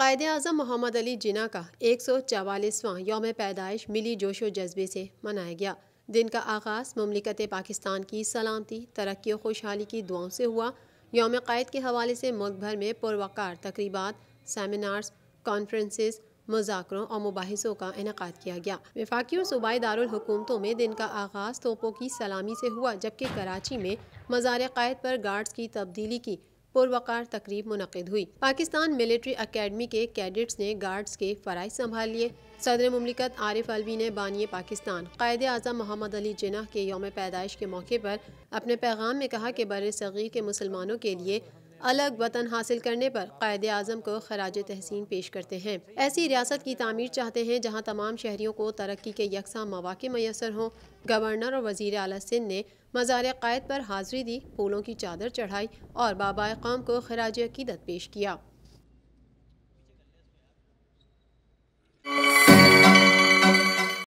कायद अजम मोहम्मद अली जिना का एक सौ चवालीसवां योम पैदाइश मिली जोश व जज्बे से मनाया गया दिन का आगाज़ ममलिकत पाकिस्तान की सलामती तरक्की और खुशहाली की दुआओं से हुआ योम कायद के हवाले से मुल्क भर में पुरवकार तकरीबा सेमिनार्स कॉन्फ्रेंसिस मुजाकरों और मुबासों का इनका किया गया विफाक और सूबाई दारकूमतों में दिन का आगाज़ तोपों की सलामी से हुआ जबकि कराची में मज़ार कायद पर गार्ड्स की तब्दीली की पुरवकार तकरीब मुनद हुई पाकिस्तान मिलिट्री अकेडमी के कैडेट्स ने गार्ड्स के फ़राइज संभाल लिए सदर ममलिकत आरिफ अलवी ने बानिए पाकिस्तान कायद अजम मोहम्मद अली जिना के योम पैदाइश के मौके पर अपने पैगाम में कहा कि बर सग़ीर के मुसलमानों के लिए अलग वतन हासिल करने पर कायद अजम को खराज तहसीन पेश करते हैं ऐसी रियासत की तमीर चाहते हैं जहाँ तमाम शहरीों को तरक्की के यकसा मौाक़े मैसर हों गवर्नर और वजीर अली सिंध ने मज़ार क़ायद पर हाजिरी दी फूलों की चादर चढ़ाई और बाबा कौम को खराज अकीदत पेश किया